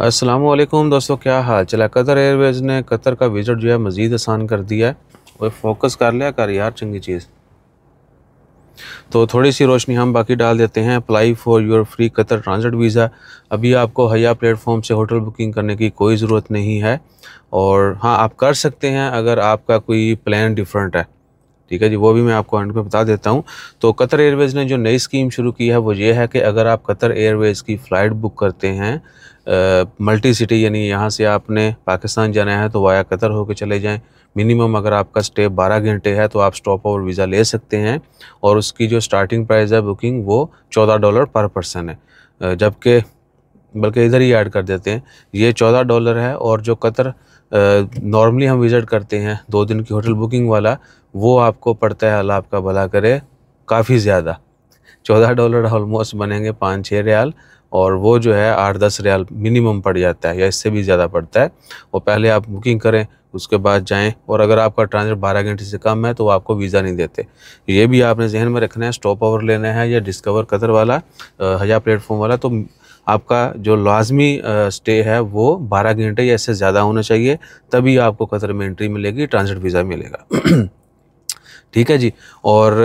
असलम दोस्तों क्या हाल चला कतर एयरवेज़ ने कतर का विजिट जो है मज़ीद आसान कर दिया है वो फोकस कर लिया कर यार चंगी चीज़ तो थोड़ी सी रोशनी हम बाकी डाल देते हैं apply for your free Qatar transit visa अभी आपको हया प्लेटफॉर्म से होटल बुकिंग करने की कोई ज़रूरत नहीं है और हाँ आप कर सकते हैं अगर आपका कोई प्लान डिफरेंट है ठीक है जी वो भी मैं आपको एंड में बता देता हूँ तो कतर एयरवेज़ ने जो नई स्कीम शुरू की है वो ये है कि अगर आप कतर एयरवेज़ की फ़्लाइट बुक करते हैं मल्टी सिटी यानी यहाँ से आपने पाकिस्तान जाना है तो वाया कतर होकर चले जाएँ मिनिमम अगर आपका स्टे 12 घंटे है तो आप स्टॉप ओवर वीज़ा ले सकते हैं और उसकी जो स्टार्टिंग प्राइस है बुकिंग वो चौदह डॉलर पर पर्सन है जबकि बल्कि इधर ही ऐड कर देते हैं ये चौदह डॉलर है और जो कतर नॉर्मली हम विज़िट करते हैं दो दिन की होटल बुकिंग वाला वो आपको पड़ता है अल्लाह आपका भला करे काफ़ी ज़्यादा चौदह डॉलर ऑलमोस्ट बनेंगे पाँच छः रियाल और वो जो है आठ दस रियाल मिनिमम पड़ जाता है या इससे भी ज़्यादा पड़ता है वो पहले आप बुकिंग करें उसके बाद जाएं और अगर आपका ट्रांजिट बारह घंटे से कम है तो वो आपको वीज़ा नहीं देते ये भी आपने जहन में रखना है स्टॉप ओवर लेना है या डिस्कवर कतर वाला हजार प्लेटफॉर्म वाला तो आपका जो लाजमी स्टे है वो 12 घंटे या इससे ज़्यादा होना चाहिए तभी आपको कतर में एंट्री मिलेगी ट्रांजिट वीज़ा मिलेगा ठीक है जी और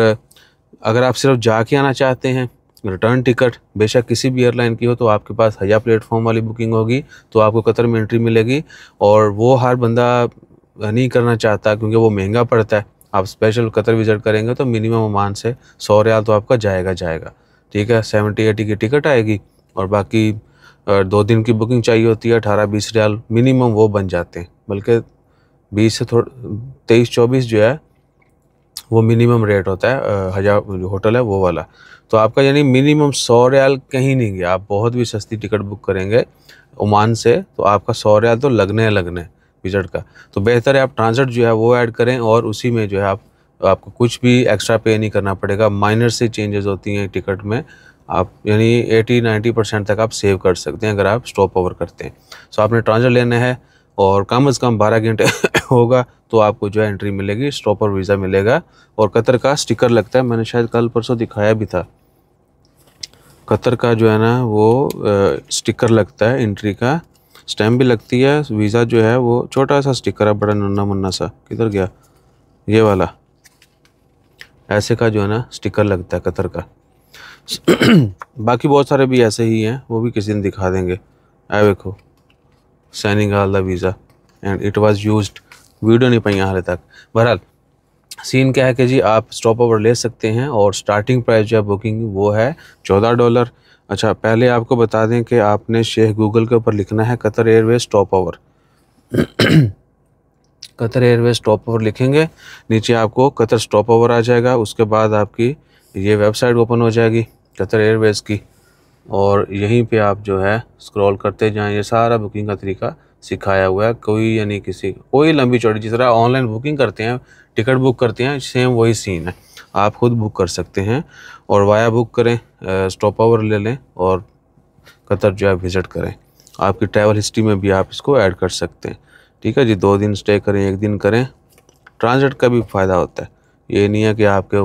अगर आप सिर्फ जाके आना चाहते हैं रिटर्न टिकट बेशक किसी भी एयरलाइन की हो तो आपके पास हया प्लेटफॉर्म वाली बुकिंग होगी तो आपको कतर में एंट्री मिलेगी और वो हर बंदा नहीं करना चाहता क्योंकि वो महंगा पड़ता है आप स्पेशल कतर विज़िट करेंगे तो मिनिमम अमान से सौ रियाल तो आपका जाएगा जाएगा ठीक है सेवेंटी एटी की टिकट आएगी और बाकी दो दिन की बुकिंग चाहिए होती है अठारह बीस रियाल मिनिमम वो बन जाते हैं बल्कि बीस से थोड़ा तेईस चौबीस जो है वो मिनिमम रेट होता है हजार जो होटल है वो वाला तो आपका यानी मिनिमम सौ रियाल कहीं नहीं गया आप बहुत भी सस्ती टिकट बुक करेंगे ओमान से तो आपका सौ रियाल तो लगने लगने विजट का तो बेहतर है आप ट्रांसट जो है वो ऐड करें और उसी में जो है आप आपको कुछ भी एक्स्ट्रा पे नहीं करना पड़ेगा माइनर से चेंजेस होती हैं टिकट में आप यानी 80 90 परसेंट तक आप सेव कर सकते हैं अगर आप स्टॉप ओवर करते हैं सो आपने ट्रांजर लेना है और कम अज़ कम बारह घंटे होगा तो आपको जो है एंट्री मिलेगी स्टॉप और वीज़ा मिलेगा और कतर का स्टिकर लगता है मैंने शायद कल परसों दिखाया भी था कतर का जो है ना वो स्टिकर लगता है एंट्री का स्टैम्प भी लगती है वीज़ा जो है वो छोटा सा स्टिकर है बड़ा नन्ना मुन्ना सा किधर गया ये वाला ऐसे का जो है ना स्टिकर लगता है कतर का बाकी बहुत सारे भी ऐसे ही हैं वो भी किसी दिन दिखा देंगे आई देखो सैनिंग all the visa and it was used video नहीं पाई हाल तक बहरहाल सीन क्या है कि जी आप स्टॉप ओवर ले सकते हैं और स्टार्टिंग प्राइस जो है बुकिंग वो है चौदह डॉलर अच्छा पहले आपको बता दें कि आपने शेख गूगल के ऊपर लिखना है Qatar Airways stop over Qatar Airways stop over लिखेंगे नीचे आपको कतर स्टॉप ओवर आ जाएगा उसके बाद आपकी ये वेबसाइट ओपन हो जाएगी कतर एयरवेज की और यहीं पे आप जो है स्क्रॉल करते जाएं ये सारा बुकिंग का तरीका सिखाया हुआ है कोई यानी किसी कोई लंबी चौड़ी जिस तरह ऑनलाइन बुकिंग करते हैं टिकट बुक करते हैं सेम वही सीन है आप खुद बुक कर सकते हैं और वाया बुक करें स्टॉप ओवर ले लें और कतर जो है विज़िट करें आपकी ट्रैवल हिस्ट्री में भी आप इसको ऐड कर सकते हैं ठीक है जी दो दिन स्टे करें एक दिन करें ट्रांजिट का भी फ़ायदा होता है ये नहीं है कि आपके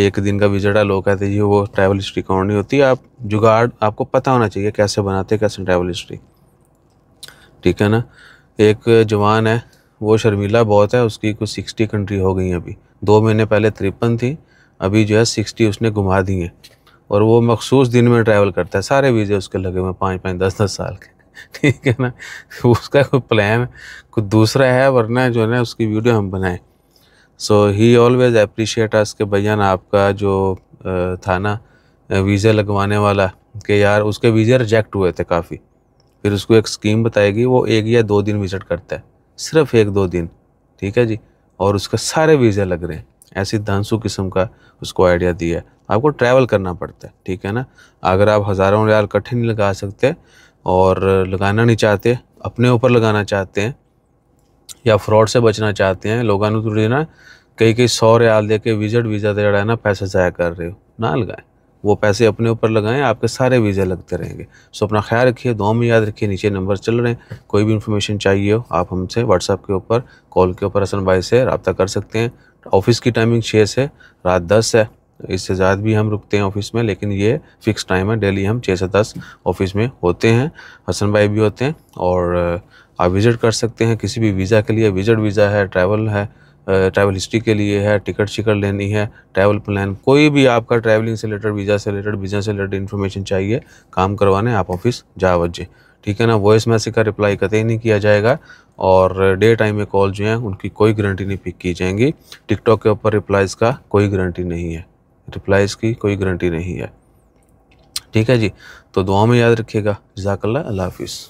एक दिन का विजिट है लोग कहते हैं जी वो ट्रैवल हिस्ट्री काउंट नहीं होती आप जुगाड़ आपको पता होना चाहिए कैसे बनाते कैसे ट्रैवल हिस्ट्री ठीक है ना एक जवान है वो शर्मिला बहुत है उसकी कुछ सिक्सटी कंट्री हो गई अभी दो महीने पहले तिरपन थी अभी जो है सिक्सटी उसने घुमा दी है और वो मखसूस दिन में ट्रैवल करता है सारे वीज़े उसके लगे हुए पाँच पाँच दस दस साल के ठीक है ना उसका कोई प्लान कुछ दूसरा है वरना जो है ना उसकी वीडियो हम बनाएं सो ही ऑलवेज़ अप्रिशिएट अस के भैया ना आपका जो था ना वीज़ा लगवाने वाला कि यार उसके वीज़े रिजेक्ट हुए थे काफ़ी फिर उसको एक स्कीम बताएगी वो एक या दो दिन विज़िट करता है सिर्फ एक दो दिन ठीक है जी और उसके सारे वीज़े लग रहे हैं ऐसी धांसू किस्म का उसको आइडिया दिया है आपको ट्रैवल करना पड़ता है ठीक है ना अगर आप हज़ारों रियाल इकट्ठे नहीं लगा सकते और लगाना नहीं चाहते अपने ऊपर लगाना चाहते हैं या फ्रॉड से बचना चाहते हैं लोग ਨੂੰ ਤੁਸੀਂ कई ਕਈ ਕਈ 100 ਰਿਆਲ ਦੇ ਕੇ ਵਿਜ਼ਿਟ है ना पैसे ਹੈ ज़ाया कर रहे हो ना लगाएं वो पैसे अपने ऊपर लगाएं आपके सारे वीज़े लगते रहेंगे सो अपना ख्याल रखिए दो में याद रखिए नीचे नंबर चल रहे हैं कोई भी इन्फॉर्मेशन चाहिए हो आप हमसे व्हाट्सअप के ऊपर कॉल के ऊपर हसन भाई से रबता कर सकते हैं ऑफिस की टाइमिंग छः से रात दस है इससे ज़्यादा भी हम रुकते हैं ऑफिस में लेकिन ये फिक्स टाइम है डेली हम छः से दस ऑफिस में होते हैं हसन भाई भी होते हैं और आप विज़िट कर सकते हैं किसी भी वीज़ा के लिए विजिट वीज़ा है ट्रैवल है ट्रैवल हिस्ट्री के लिए है टिकट शिकट लेनी है ट्रैवल प्लान कोई भी आपका ट्रैवलिंग से रिलेटेड वीज़ा से रिलेटेड बिजनेस से रिलेटेड इन्फॉर्मेशन चाहिए काम करवाने आप ऑफिस जा बजे ठीक है ना वॉइस मैसेज का रिप्लाई कत नहीं किया जाएगा और डे टाइम में कॉल जो है उनकी कोई गारंटी नहीं पिक की जाएंगी टिकटॉक के ऊपर रिप्लाइज़ का कोई गारंटी नहीं है रिप्लाइज़ की कोई गारंटी नहीं है ठीक है जी तो दुआ में याद रखिएगा जजाकल्ला अल्लाह हाफिज़